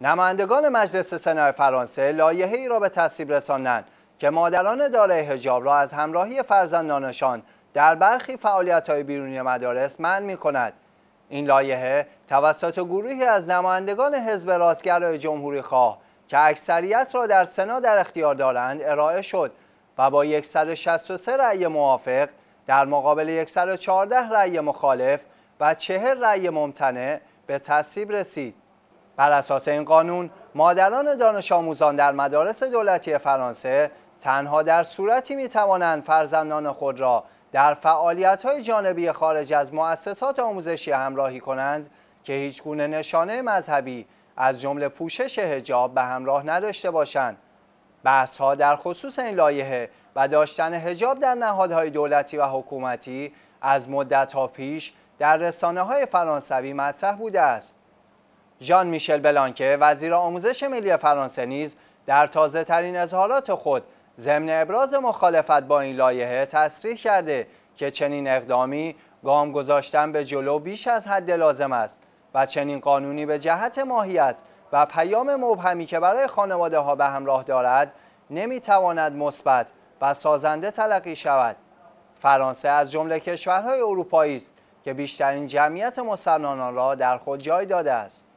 نمایندگان مجلس سنای فرانسه لایحه‌ای ای را به تصویب رساندند که مادران دارای حجاب را از همراهی فرزندانشان در برخی فعالیت‌های بیرونی مدارس منع می‌کند. این لایحه توسط گروهی از نمایندگان حزب راستگرای جمهوری خواه که اکثریت را در سنا در اختیار دارند ارائه شد و با 163 رأی موافق در مقابل 114 رأی مخالف و 40 رأی ممتنع به تصویب رسید. بر اساس این قانون مادران دانش آموزان در مدارس دولتی فرانسه تنها در صورتی می توانند فرزندان خود را در فعالیت های جانبی خارج از مؤسسات آموزشی همراهی کنند که هیچ گونه نشانه مذهبی از جمله پوشش حجاب به همراه نداشته باشند. بحث ها در خصوص این لایحه و داشتن حجاب در نهادهای دولتی و حکومتی از مدت ها پیش در رسانه های فرانسوی مطرح بوده است. ژان میشل بلانکه وزیر آموزش ملی فرانسه نیز در تازه ترین اظهارات خود ضمن ابراز مخالفت با این لایحه تصریح کرده که چنین اقدامی گام گذاشتن به جلو بیش از حد لازم است و چنین قانونی به جهت ماهیت و پیام مبهمی که برای خانواده ها به همراه دارد نمیتواند مثبت و سازنده تلقی شود فرانسه از جمله کشورهای اروپایی است که بیشترین جمعیت مسنانان را در خود جای داده است